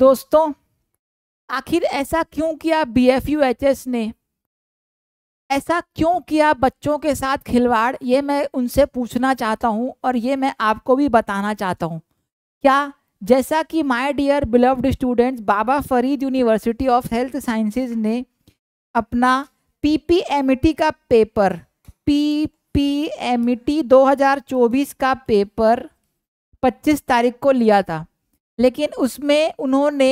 दोस्तों आखिर ऐसा क्यों किया B F U H S ने ऐसा क्यों किया बच्चों के साथ खिलवाड़ ये मैं उनसे पूछना चाहता हूँ और ये मैं आपको भी बताना चाहता हूँ क्या जैसा कि my dear beloved students Baba Farid University of Health Sciences ने अपना पी पी एम टी का paper P P M T 2024 का पेपर 25 तारीख को लिया था लेकिन उसमें उन्होंने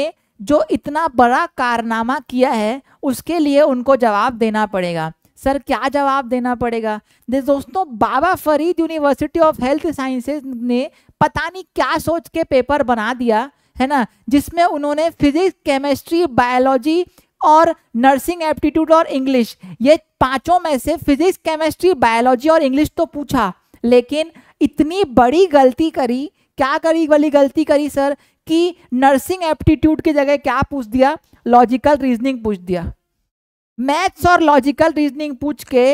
जो इतना बड़ा कारनामा किया है उसके लिए उनको जवाब देना पड़ेगा सर क्या जवाब देना पड़ेगा दोस्तों Baba Farid University of Health Sciences ने पता नहीं क्या सोच के पेपर बना दिया है ना जिसमें उन्होंने फिजिक्स केमिस्ट्री बायोलॉजी और नर्सिंग एप्टीट्यूड और इंग्लिश ये पांचों में से फिजिक्स केमिस्ट्री बायोलॉजी और इंग्लिश तो पूछा लेकिन इतनी बड़ी गलती करी क्या करी वाली गलती करी सर कि नर्सिंग एप्टीट्यूड की जगह क्या पूछ दिया लॉजिकल रीजनिंग पूछ दिया मैथ्स और लॉजिकल रीजनिंग पूछ के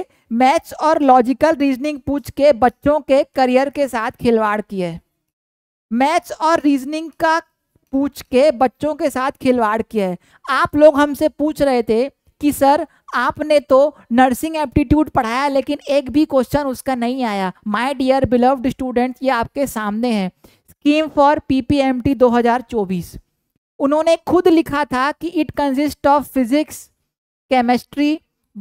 मैथ्स और लॉजिकल रीजनिंग पूछ के बच्चों के करियर के साथ खिलवाड़ किया मैथ्स और रीजनिंग का पूछ के बच्चों के साथ खिलवाड़ किया है आप लोग हमसे पूछ रहे थे कि सर आपने तो नर्सिंग एप्टीट्यूड पढ़ाया लेकिन एक भी क्वेश्चन उसका नहीं आया माय डियर बिलव्ड स्टूडेंट ये आपके सामने है स्कीम फॉर पीपीएमटी 2024 उन्होंने खुद लिखा था कि it consist of physics chemistry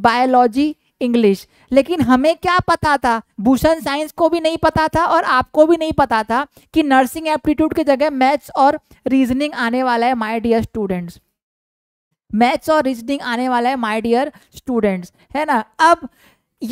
biology English लेकिन हमें क्या पता था भूषण साइंस को भी नहीं पता था और आपको भी नहीं पता था कि नर्सिंग एप्टीट्यूड की जगह मैथ्स और रीजनिंग आने वाला है माई डियर स्टूडेंट्स मैथ्स और रीजनिंग आने वाला है माई डियर स्टूडेंट्स है ना अब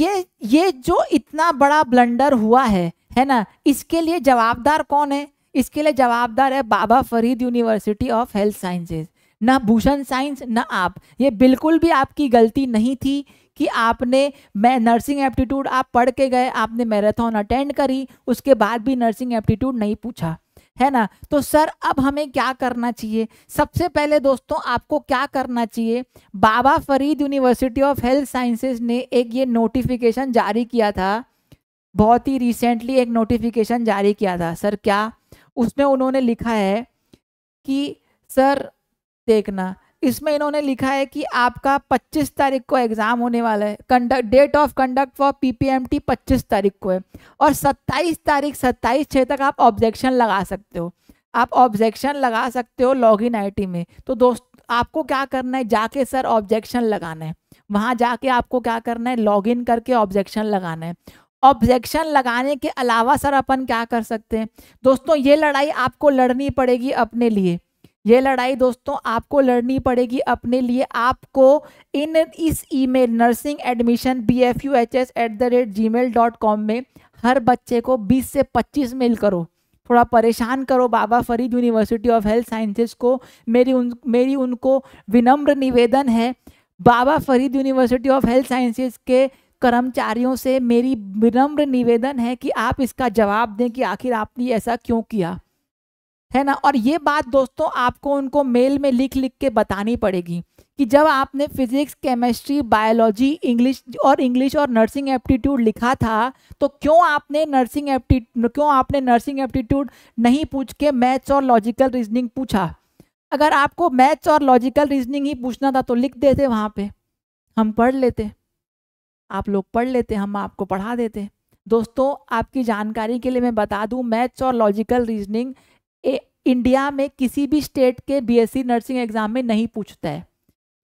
ये ये जो इतना बड़ा ब्लंडर हुआ है है ना इसके लिए जवाबदार कौन है इसके लिए जवाबदार है Baba Farid University of Health Sciences ना भूषण साइंस ना आप ये बिल्कुल भी आपकी गलती नहीं थी कि आपने मैं नर्सिंग एप्टीट्यूड आप पढ़ के गए आपने मैराथन अटेंड करी उसके बाद भी नर्सिंग एप्टीट्यूड नहीं पूछा है ना तो सर अब हमें क्या करना चाहिए सबसे पहले दोस्तों आपको क्या करना चाहिए Baba Farid University of Health Sciences ने एक ये नोटिफिकेशन जारी किया था बहुत ही रिसेंटली एक नोटिफिकेशन जारी किया था सर क्या उसमें उन्होंने लिखा है कि सर देखना इसमें इन्होंने लिखा है कि आपका 25 तारीख को एग्ज़ाम होने वाला है conduct date of conduct for PPMT 25 तारीख को है और 27 तारीख 27 छः तक आप ऑब्जेक्शन लगा सकते हो आप ऑब्जेक्शन लगा सकते हो लॉग इन आई में तो दोस्त आपको क्या करना है जाके सर ऑब्जेक्शन लगाना है वहाँ जाके आपको क्या करना है लॉग इन करके ऑब्जेक्शन लगाना है ऑब्जेक्शन लगाने के अलावा सर अपन क्या कर सकते हैं दोस्तों ये लड़ाई आपको लड़नी पड़ेगी अपने लिए ये लड़ाई दोस्तों आपको लड़नी पड़ेगी अपने लिए आपको इन इस email nursing admission B F U H S at the rate Gmail dot com में हर बच्चे को 20 से 25 मेल करो थोड़ा परेशान करो Baba Farid University of Health Sciences को मेरी उन मेरी उनको विनम्र निवेदन है Baba Farid University of Health Sciences के कर्मचारियों से मेरी विनम्र निवेदन है कि आप इसका जवाब दें कि आखिर आपने ऐसा क्यों किया है ना और ये बात दोस्तों आपको उनको मेल में लिख लिख के बतानी पड़ेगी कि जब आपने फिजिक्स केमिस्ट्री बायोलॉजी इंग्लिश और इंग्लिश और नर्सिंग एप्टीट्यूड लिखा था तो क्यों आपने नर्सिंग एप्टी क्यों आपने नर्सिंग एप्टीट्यूड नहीं पूछ के मैथ्स और लॉजिकल रीजनिंग पूछा अगर आपको मैथ्स और लॉजिकल रीजनिंग ही पूछना था तो लिख देते वहाँ पे हम पढ़ लेते आप लोग पढ़ लेते हम आपको पढ़ा देते दोस्तों आपकी जानकारी के लिए मैं बता दूं मैथ्स और लॉजिकल रीजनिंग इंडिया में किसी भी स्टेट के बीएससी e नर्सिंग एग्ज़ाम में नहीं पूछता है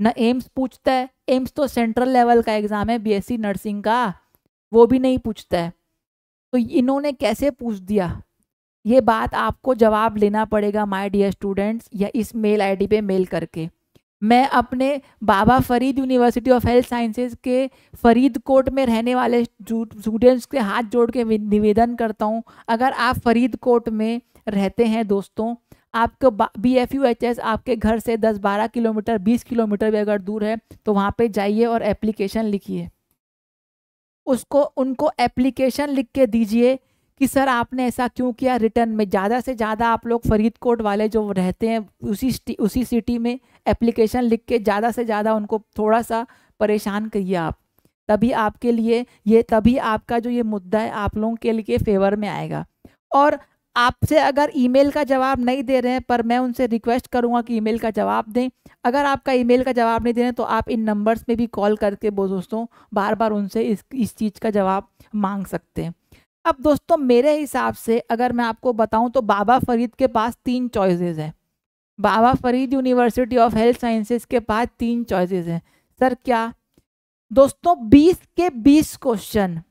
न एम्स पूछता है एम्स तो सेंट्रल लेवल का एग्ज़ाम है बीएससी e नर्सिंग का वो भी नहीं पूछता है तो इन्होंने कैसे पूछ दिया ये बात आपको जवाब लेना पड़ेगा माय डियर स्टूडेंट्स या इस मेल आईडी पे मेल करके मैं अपने Baba Farid University of Health Sciences के फरीदकोट में रहने वाले स्टूडेंट्स के हाथ जोड़ के निवेदन करता हूँ अगर आप फरीदकोट में रहते हैं दोस्तों आपको B F U H S आपके घर से दस बारह किलोमीटर बीस किलोमीटर भी अगर दूर है तो वहाँ पे जाइए और एप्लीकेशन लिखिए उसको उनको एप्लीकेशन लिख के दीजिए कि सर आपने ऐसा क्यों किया रिटर्न में ज़्यादा से ज़्यादा आप लोग फरीदकोट वाले जो रहते हैं उसी उसी सिटी में एप्लीकेशन लिख के ज़्यादा से ज़्यादा उनको थोड़ा सा परेशान करिए आप तभी आपके लिए ये तभी आपका जो ये मुद्दा है आप लोगों के लिए फेवर में आएगा और आपसे अगर ईमेल का जवाब नहीं दे रहे हैं पर मैं उनसे रिक्वेस्ट करूंगा कि ईमेल का जवाब दें अगर आपका ईमेल का जवाब नहीं दे रहे हैं तो आप इन नंबर्स में भी कॉल करके वो दोस्तों बार बार उनसे इस इस चीज़ का जवाब मांग सकते हैं अब दोस्तों मेरे हिसाब से अगर मैं आपको बताऊं तो बाबा फरीद के पास तीन चॉइसेस हैं Baba Farid University of Health Sciences के पास तीन चॉइसेस हैं सर क्या दोस्तों बीस के बीस क्वेश्चन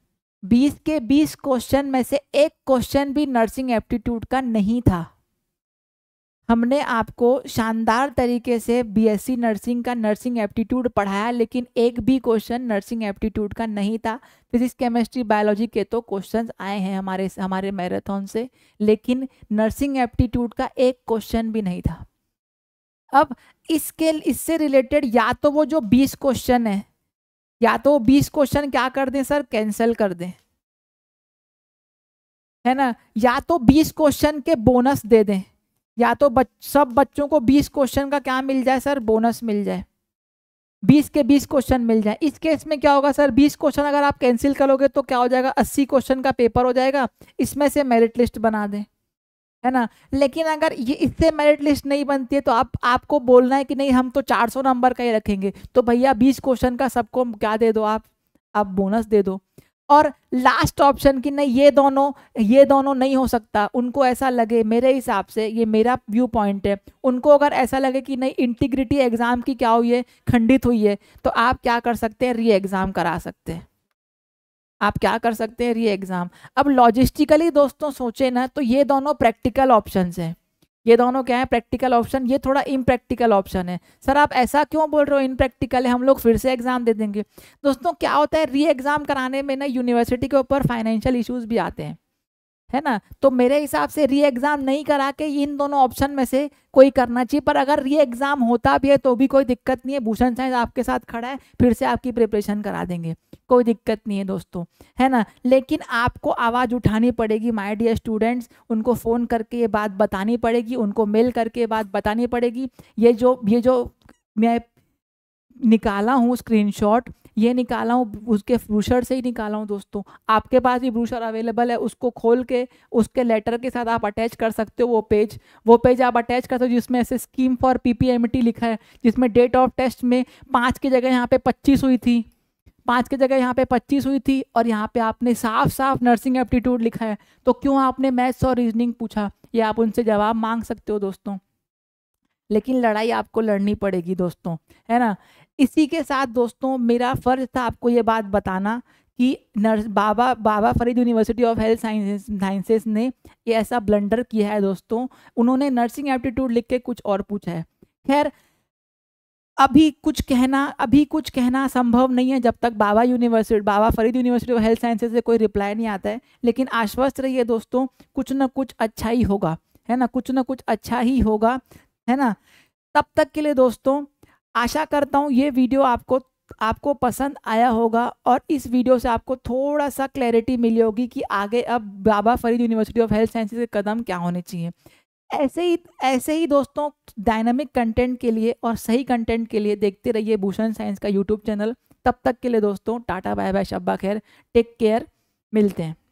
बीस के बीस क्वेश्चन में से एक क्वेश्चन भी नर्सिंग एप्टीट्यूड का नहीं था हमने आपको शानदार तरीके से बीएससी नर्सिंग का नर्सिंग एप्टीट्यूड पढ़ाया लेकिन एक भी क्वेश्चन नर्सिंग एप्टीट्यूड का नहीं था फिजिक्स केमिस्ट्री बायोलॉजी के तो क्वेश्चंस आए हैं हमारे हमारे मैराथन से लेकिन नर्सिंग एप्टीट्यूड का एक क्वेश्चन भी नहीं था अब इसके इससे रिलेटेड या तो वो जो बीस क्वेश्चन है या तो बीस क्वेश्चन क्या कर दें सर कैंसिल कर दें है ना या तो बीस क्वेश्चन के बोनस दे दें या तो बच, सब बच्चों को बीस क्वेश्चन का क्या मिल जाए सर बोनस मिल जाए बीस के बीस क्वेश्चन मिल जाए इस केस में क्या होगा सर बीस क्वेश्चन अगर आप कैंसिल करोगे तो क्या हो जाएगा अस्सी क्वेश्चन का पेपर हो जाएगा इसमें से मेरिट लिस्ट बना दें है ना लेकिन अगर ये इससे मेरिट लिस्ट नहीं बनती है तो आप आपको बोलना है कि नहीं हम तो 400 नंबर का ही रखेंगे तो भैया 20 क्वेश्चन का सबको क्या दे दो आप आप बोनस दे दो और लास्ट ऑप्शन कि नहीं ये दोनों ये दोनों नहीं हो सकता उनको ऐसा लगे मेरे हिसाब से ये मेरा व्यू पॉइंट है उनको अगर ऐसा लगे कि नहीं इंटीग्रिटी एग्ज़ाम की क्या हुई है खंडित हुई है तो आप क्या कर सकते हैं री एग्ज़ाम करा सकते हैं आप क्या कर सकते हैं री एग्ज़ाम अब लॉजिस्टिकली दोस्तों सोचे ना तो ये दोनों प्रैक्टिकल ऑप्शंस हैं ये दोनों क्या है प्रैक्टिकल ऑप्शन ये थोड़ा इम्प्रैक्टिकल ऑप्शन है सर आप ऐसा क्यों बोल रहे हो इम्प्रैक्टिकल है हम लोग फिर से एग्ज़ाम दे देंगे दोस्तों क्या होता है री एग्ज़ाम कराने में ना यूनिवर्सिटी के ऊपर फाइनेंशियल इशूज़ भी आते हैं है ना तो मेरे हिसाब से री एग्ज़ाम नहीं करा के इन दोनों ऑप्शन में से कोई करना चाहिए पर अगर री एग्ज़ाम होता भी है तो भी कोई दिक्कत नहीं है भूषण साइंस आपके साथ खड़ा है फिर से आपकी प्रिपरेशन करा देंगे कोई दिक्कत नहीं है दोस्तों है ना लेकिन आपको आवाज़ उठानी पड़ेगी माय डियर स्टूडेंट्स उनको फ़ोन करके ये बात बतानी पड़ेगी उनको मेल करके ये बात बतानी पड़ेगी ये जो ये जो मैं निकाला हूँ स्क्रीनशॉट ये निकाला हूँ उसके ब्रूशर से ही निकाला हूँ दोस्तों आपके पास भी ब्रूशर अवेलेबल है उसको खोल के उसके लेटर के साथ आप अटैच कर सकते हो वो पेज वो पेज आप अटैच कर सकते हो जिसमें ऐसे स्कीम फॉर पी लिखा है जिसमें डेट ऑफ टेस्ट में पाँच की जगह यहाँ पर पच्चीस हुई थी पाँच की जगह यहाँ पे पच्चीस हुई थी और यहाँ पे आपने साफ साफ नर्सिंग एप्टीट्यूड लिखा है तो क्यों आपने मैथ्स और रीजनिंग पूछा ये आप उनसे जवाब मांग सकते हो दोस्तों लेकिन लड़ाई आपको लड़नी पड़ेगी दोस्तों है ना इसी के साथ दोस्तों मेरा फ़र्ज था आपको ये बात बताना कि nurse Baba Baba Farid University of Health Sciences ने ये ऐसा ब्लंडर किया है दोस्तों उन्होंने नर्सिंग एप्टीट्यूड लिख के कुछ और पूछा है खैर अभी कुछ कहना अभी कुछ कहना संभव नहीं है जब तक Baba University Baba Farid University of Health Sciences से कोई रिप्लाई नहीं आता है लेकिन आश्वस्त रहिए दोस्तों कुछ ना कुछ अच्छा ही होगा है ना कुछ ना कुछ अच्छा ही होगा है ना तब तक के लिए दोस्तों आशा करता हूँ ये वीडियो आपको आपको पसंद आया होगा और इस वीडियो से आपको थोड़ा सा क्लैरिटी मिली होगी कि आगे अब Baba Farid University of Health Sciences के कदम क्या होने चाहिए ऐसे ही ऐसे ही दोस्तों डायनामिक कंटेंट के लिए और सही कंटेंट के लिए देखते रहिए भूषण साइंस का यूट्यूब चैनल तब तक के लिए दोस्तों टाटा बाय बाय शब्बा खैर टेक केयर मिलते हैं